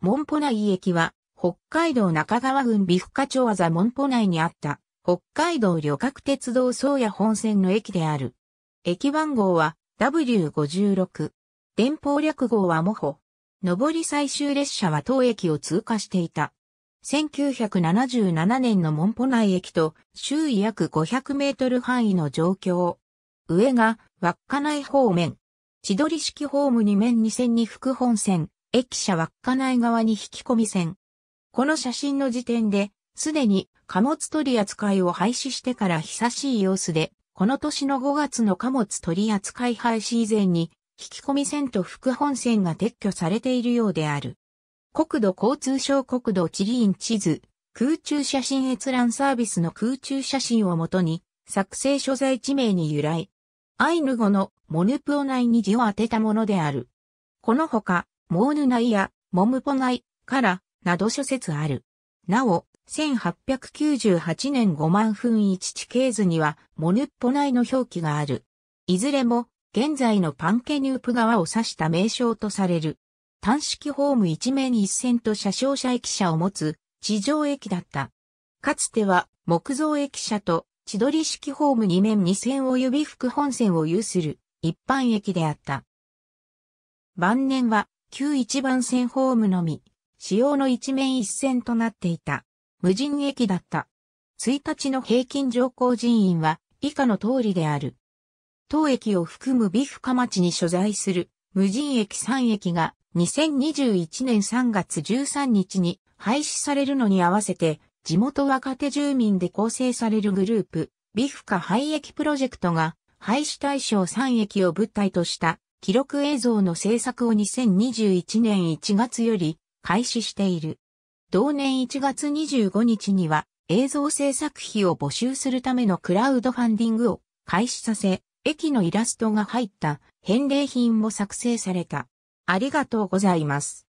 モンポ内駅は、北海道中川郡美深町技モンポ内にあった、北海道旅客鉄道宗谷本線の駅である。駅番号は W56。電報略号はモホ。上り最終列車は当駅を通過していた。1977年のモンポ内駅と周囲約500メートル範囲の状況。上が稚内方面。千鳥式ホーム2面2線に副本線。駅舎稚内側に引き込み線。この写真の時点で、すでに貨物取扱いを廃止してから久しい様子で、この年の5月の貨物取扱い廃止以前に、引き込み線と副本線が撤去されているようである。国土交通省国土地理院地図、空中写真閲覧サービスの空中写真をもとに、作成所在地名に由来。アイヌ語のモヌプオ内に字を当てたものである。このほか、モーヌナイやモムポナイから、など諸説ある。なお、1898年5万分1地形図には、モヌッポナイの表記がある。いずれも、現在のパンケニュープ川を指した名称とされる。単式ホーム一面一線と車掌車駅舎を持つ地上駅だった。かつては木造駅舎と千鳥式ホーム二面二線を指吹く本線を有する一般駅であった。晩年は旧一番線ホームのみ、使用の一面一線となっていた。無人駅だった。1日の平均乗降人員は以下の通りである。当駅を含むビフカ町に所在する無人駅3駅が2021年3月13日に廃止されるのに合わせて地元若手住民で構成されるグループ、ビフカ廃駅プロジェクトが廃止対象3駅を物体とした記録映像の制作を2021年1月より開始している。同年1月25日には映像制作費を募集するためのクラウドファンディングを開始させ、駅のイラストが入った返礼品も作成された。ありがとうございます。